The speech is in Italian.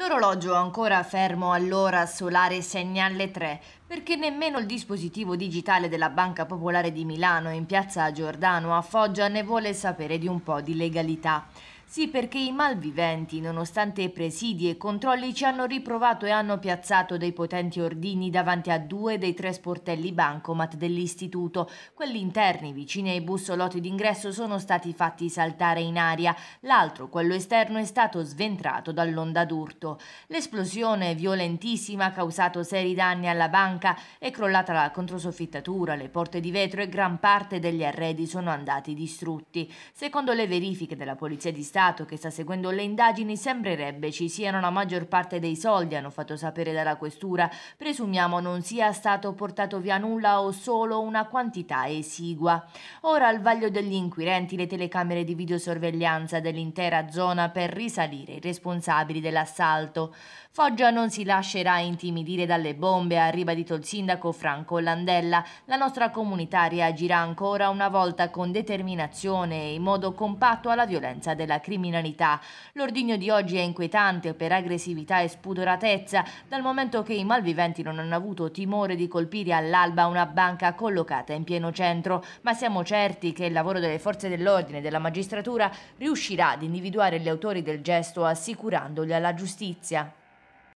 L'orologio ancora fermo all'ora solare segnale 3, perché nemmeno il dispositivo digitale della Banca Popolare di Milano in piazza Giordano a Foggia ne vuole sapere di un po' di legalità. Sì, perché i malviventi, nonostante presidi e controlli, ci hanno riprovato e hanno piazzato dei potenti ordini davanti a due dei tre sportelli bancomat dell'istituto. Quelli interni, vicini ai bussolotti d'ingresso, sono stati fatti saltare in aria. L'altro, quello esterno, è stato sventrato dall'onda d'urto. L'esplosione violentissima ha causato seri danni alla banca, è crollata la controsoffittatura, le porte di vetro e gran parte degli arredi sono andati distrutti. Secondo le verifiche della Polizia di Stato, Stato che sta seguendo le indagini sembrerebbe ci siano la maggior parte dei soldi, hanno fatto sapere dalla questura. Presumiamo non sia stato portato via nulla o solo una quantità esigua. Ora al vaglio degli inquirenti le telecamere di videosorveglianza dell'intera zona per risalire i responsabili dell'assalto. Foggia non si lascerà intimidire dalle bombe, ha ribadito il sindaco Franco Landella. La nostra comunità reagirà ancora una volta con determinazione e in modo compatto alla violenza della crisi criminalità. L'ordigno di oggi è inquietante per aggressività e spudoratezza, dal momento che i malviventi non hanno avuto timore di colpire all'alba una banca collocata in pieno centro, ma siamo certi che il lavoro delle forze dell'ordine e della magistratura riuscirà ad individuare gli autori del gesto assicurandoli alla giustizia.